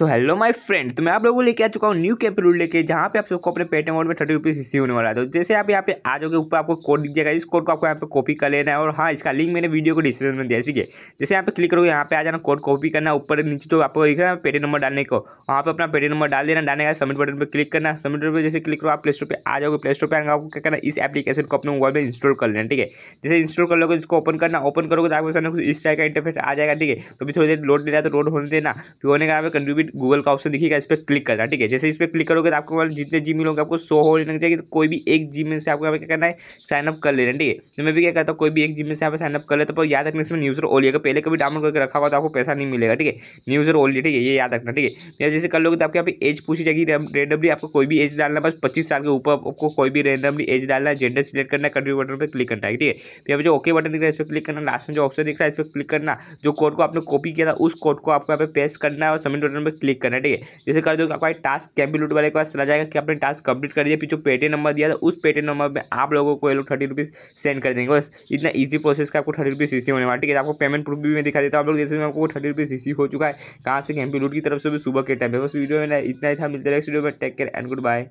so hello my friend तो मैं आप लोगों को लेके आ चुका हूँ न्यू कैप रूल लेके जहाँ पे आप सबको अपने पेटीएम अकाउंट में थर्टी रुपीज़ रिसीव होने वाला है तो जैसे आप यहाँ पे आ जाओगे ऊपर आपको कोड दीजिएगा इस कोड को आपको यहाँ पे कॉपी कर लेना है और हाँ इसका लिंक मैंने वीडियो को डिस्क्रिप्शन में दिया ठीक है जैसे यहाँ पे क्लिक करोगे यहाँ पे आ जाना कोड कॉपी करना ऊपर नीचे तो आपको दिख रहा है नंबर डालने को वहाँ पर अपना पेटी नंबर डाल देना डालने का सबमिट बटन पर क्लिक करना सबमिट बटन पर जैसे क्लिक करो आप प्ले स्टोर पर आ जाओगे प्ले स्टोर पर आएंगे आपको क्या करना इस एप्लीकेशन को अपने मोबाइल में इंस्टॉल कर लेना ठीक है जैसे इंस्टॉल कर लोगे इसको ओपन करना ओपन करोगे तो आपके सामने इस टाइप का इंटरफेस आ जाएगा ठीक है तो भी थोड़ी देर लोड दे रहा है तो लोड होने देना फिर होने का यहाँ कंट्रीब्यूट गूगल का ऑप्शन दिखेगा इस पर क्लिक करना ठीक है जैसे इस पर क्लिक करोगे तो आपको जितने जी होंगे आपको शो हो लग जाएगी तो कोई भी एक जी से आपको यहाँ क्या करना है साइनअप कर लेना ठीक है तो मैं भी क्या करता हूँ कोई भी एक जी से आप साइनअप कर लेते तो याद रखने से न्यूज़र ओलिया का पहले कभी डाउनलोड करके रखा हुआ तो आपको पैसा नहीं मिलेगा ठीक है न्यूज़र ओलिया ठीक है ये याद रखना ठीक है या जैसे कर लोगे तो आपके यहाँ पर एज पूछी जाएगी रेंडमली आपको कोई भी एज डालना बस पच्चीस साल के ऊपर आपको कोई भी रेंडमली एज डालना है जेंडर सिलेक्ट करना है कंट्री बटन पर क्लिक करना है ठीक है तो यहाँ पर जो ओके बटन दिख रहा है इस पर क्लिक करना लास्ट में जो ऑप्शन दिख रहा है इस पर क्लिक करना जो कोड को आपने कॉपी किया था उस कोड को आपको यहाँ पे पेस्ट करना है और सबमिट बटन पर पर क्लिक करना है ठीक है जैसे कर दोगे आपका एक टास्क कैब वाले के पास चला जाएगा कि आपने टास्क कंप्लीट कर दिया पीछे पेटीएम नंबर दिया था तो उस पेटीएम नंबर में आप लोगों को ये लोग थर्टी रुपीज़ सेंड कर देंगे बस इतना ईजी प्रोसेस का आपको थर्टी रुपीज़ रिसीव होने वाला ठीक है आपको पेमेंट प्रूफ भी मैं दिखा देता हूँ आप लोग जैसे आपको थर्टी रुपीज़ रिसीव हो चुका है कहाँ से कैम्पी की तरफ से भी सुबह के टाइम है बस वीडियो में इतना ही था मिलते रहे वीडियो में take care and good bye